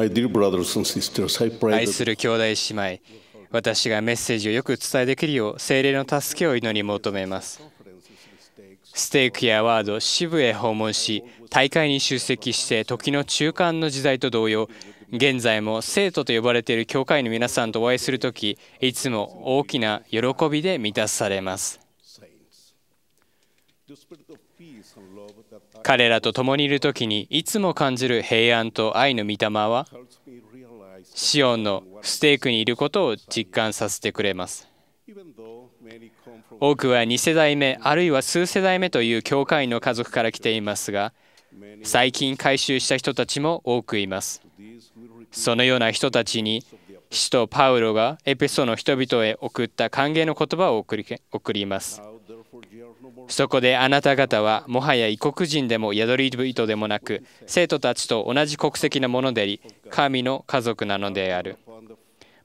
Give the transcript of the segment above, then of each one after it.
愛する兄弟姉妹、私がメッセージをよく伝えできるよう、精霊の助けを祈り求めます。ステークやワード、支部へ訪問し、大会に出席して、時の中間の時代と同様、現在も生徒と呼ばれている教会の皆さんとお会いするとき、いつも大きな喜びで満たされます。彼らと共にいる時にいつも感じる平安と愛の御霊はシオンのステークにいることを実感させてくれます多くは2世代目あるいは数世代目という教会員の家族から来ていますが最近改宗した人たちも多くいますそのような人たちに使徒パウロがエペソの人々へ送った歓迎の言葉を送りますそこであなた方はもはや異国人でも宿り人でもなく生徒たちと同じ国籍のものであり神の家族なのである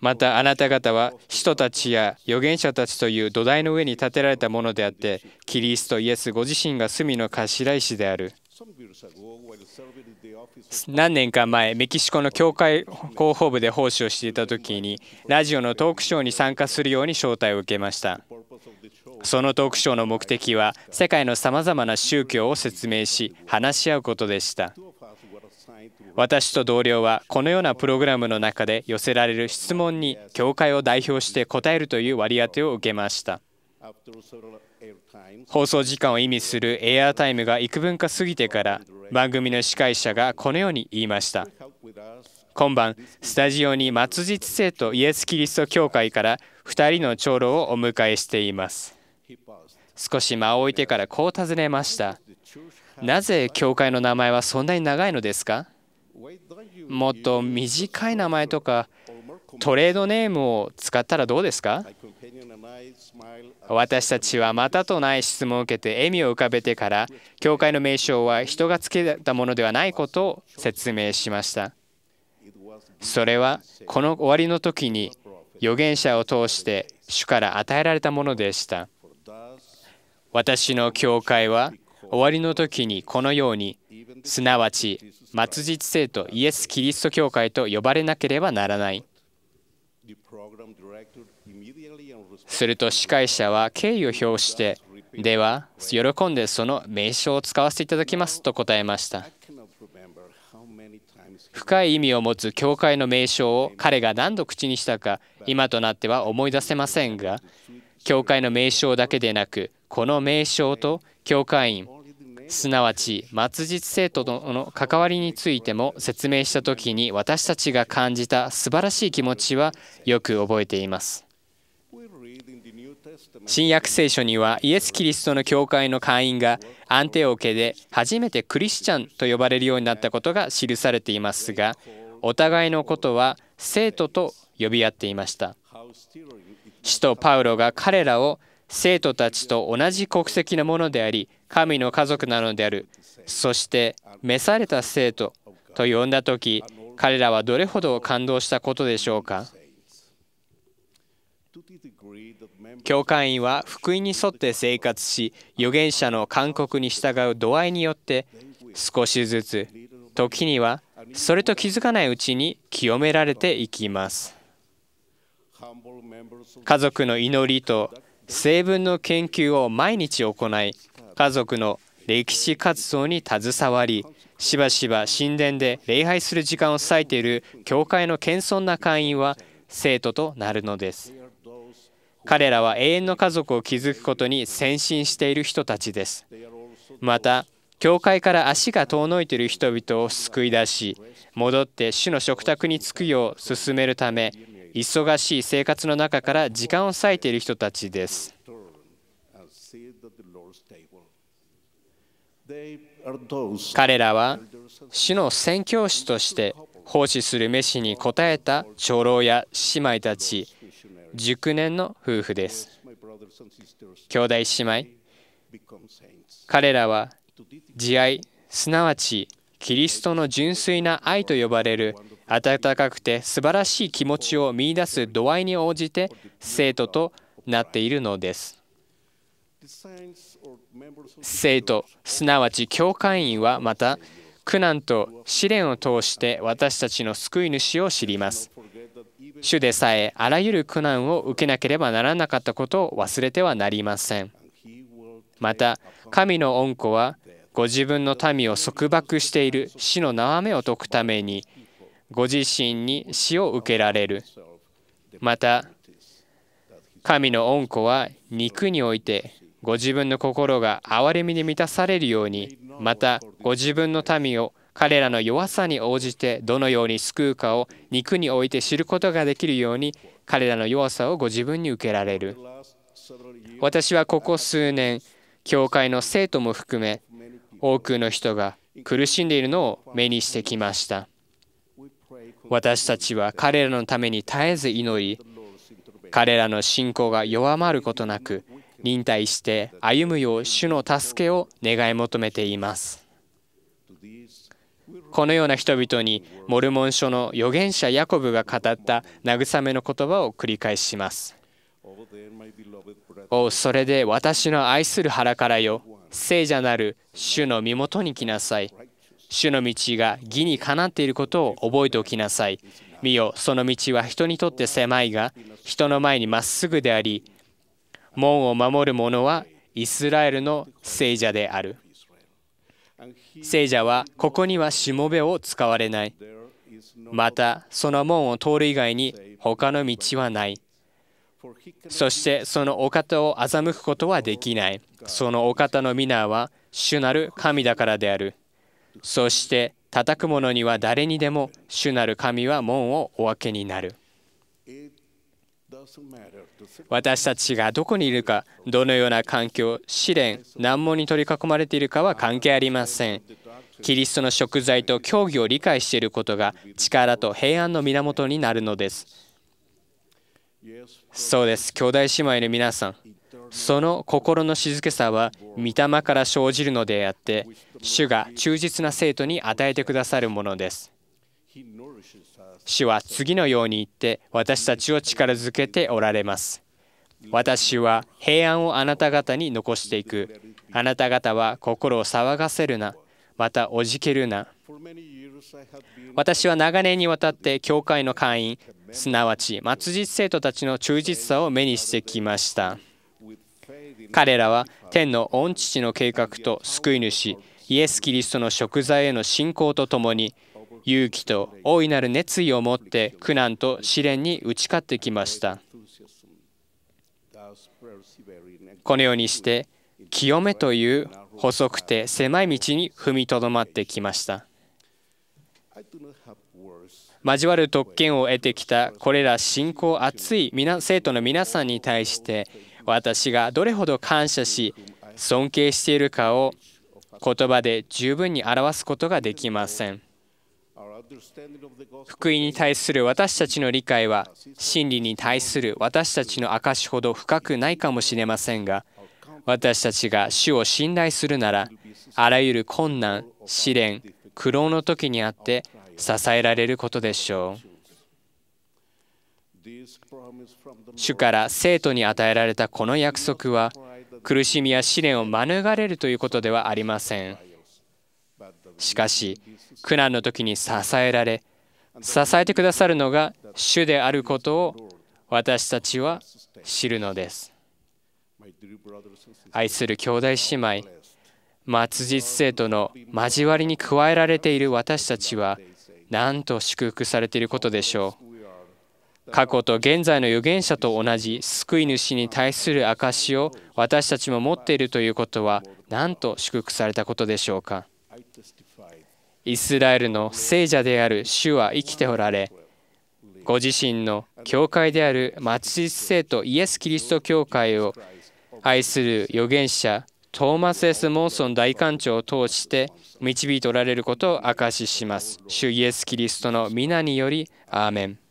またあなた方は使徒たちや預言者たちという土台の上に建てられたものであってキリストイエスご自身が罪の頭石である何年か前メキシコの教会広報部で奉仕をしていた時にラジオのトークショーに参加するように招待を受けましたそのトークショーの目的は世界のさまざまな宗教を説明し話し合うことでした私と同僚はこのようなプログラムの中で寄せられる質問に教会を代表して答えるという割り当てを受けました放送時間を意味するエアータイムが幾分か過ぎてから番組の司会者がこのように言いました今晩スタジオに松実生とイエス・キリスト教会から2人の長老をお迎えしています少し間を置いてからこう尋ねましたなぜ教会の名前はそんなに長いのですかもっと短い名前とかトレードネームを使ったらどうですか私たちはまたとない質問を受けて笑みを浮かべてから教会の名称は人がつけたものではないことを説明しましたそれはこの終わりの時に預言者を通して主から与えられたものでした私の教会は終わりの時にこのようにすなわち末日生とイエス・キリスト教会と呼ばれなければならないすると司会者は敬意を表してでは喜んでその名称を使わせていただきますと答えました深い意味を持つ教会の名称を彼が何度口にしたか今となっては思い出せませんが教会の名称だけでなくこの名称と教会員すなわち末日生徒との関わりについても説明した時に私たちが感じた素晴らしい気持ちはよく覚えています新約聖書にはイエス・キリストの教会の会員がアンテオ家で初めてクリスチャンと呼ばれるようになったことが記されていますがお互いのことは生徒と呼び合っていました使徒パウロが彼らを生徒たちと同じ国籍のものであり神の家族なのであるそして召された生徒と呼んだ時彼らはどれほど感動したことでしょうか教会員は福音に沿って生活し預言者の勧告に従う度合いによって少しずつ時にはそれと気づかないうちに清められていきます家族の祈りと成分の研究を毎日行い家族の歴史活動に携わりしばしば神殿で礼拝する時間を割いている教会の謙遜な会員は生徒となるのです彼らは永遠の家族を築くことに先進している人たちですまた教会から足が遠のいている人々を救い出し戻って主の食卓に着くよう進めるため忙しい生活の中から時間を割いている人たちです彼らは主の宣教師として奉仕する飯に応えた長老や姉妹たち熟年の夫婦です兄弟姉妹彼らは慈愛すなわちキリストの純粋な愛と呼ばれる温かくて素晴らしい気持ちを見いだす度合いに応じて生徒となっているのです生徒すなわち教会員はまた苦難と試練を通して私たちの救い主を知ります主でさえあらゆる苦難を受けなければならなかったことを忘れてはなりませんまた神の恩子はご自分の民を束縛している死の眺めを解くためにご自身に死を受けられるまた神の恩子は肉においてご自分の心が憐れみに満たされるようにまたご自分の民を彼らの弱さに応じてどのように救うかを肉において知ることができるように彼らの弱さをご自分に受けられる私はここ数年教会の生徒も含め多くの人が苦しんでいるのを目にしてきました私たちは彼らのために絶えず祈り彼らの信仰が弱まることなく忍耐して歩むよう主の助けを願い求めていますこのような人々にモルモン書の預言者ヤコブが語った慰めの言葉を繰り返します。おそれで私の愛する腹からよ聖者なる主の身元に来なさい主の道が義にかなっていることを覚えておきなさい見よその道は人にとって狭いが人の前にまっすぐであり門を守る者はイスラエルの聖者である聖者はここにはしもべを使われない。またその門を通る以外に他の道はない。そしてそのお方を欺くことはできない。そのお方の皆は主なる神だからである。そして叩く者には誰にでも主なる神は門をお分けになる。私たちがどこにいるかどのような環境試練難問に取り囲まれているかは関係ありませんキリストの食材と教義を理解していることが力と平安の源になるのですそうです兄弟姉妹の皆さんその心の静けさは御霊から生じるのであって主が忠実な生徒に与えてくださるものです主は次のように言って私たちを力づけておられます。私は平安をあなた方に残していく。あなた方は心を騒がせるな。またおじけるな。私は長年にわたって教会の会員、すなわち末日生徒たちの忠実さを目にしてきました。彼らは天の御父の計画と救い主、イエス・キリストの贖罪への信仰とともに、勇気と大いなる熱意を持って苦難と試練に打ち勝ってきましたこのようにして清めという細くて狭い道に踏みとどまってきました交わる特権を得てきたこれら信仰熱い生徒の皆さんに対して私がどれほど感謝し尊敬しているかを言葉で十分に表すことができません。福音に対する私たちの理解は真理に対する私たちの証ほど深くないかもしれませんが私たちが主を信頼するならあらゆる困難試練苦労の時にあって支えられることでしょう主から生徒に与えられたこの約束は苦しみや試練を免れるということではありません。しかし苦難の時に支えられ支えてくださるのが主であることを私たちは知るのです愛する兄弟姉妹末日生徒の交わりに加えられている私たちはなんと祝福されていることでしょう過去と現在の預言者と同じ救い主に対する証しを私たちも持っているということはなんと祝福されたことでしょうかイスラエルの聖者である主は生きておられご自身の教会であるマチス生徒イエス・キリスト教会を愛する預言者トーマス・エス・モンソン大官長を通して導いておられることを証しします。主イエス・キリストの皆により、アーメン。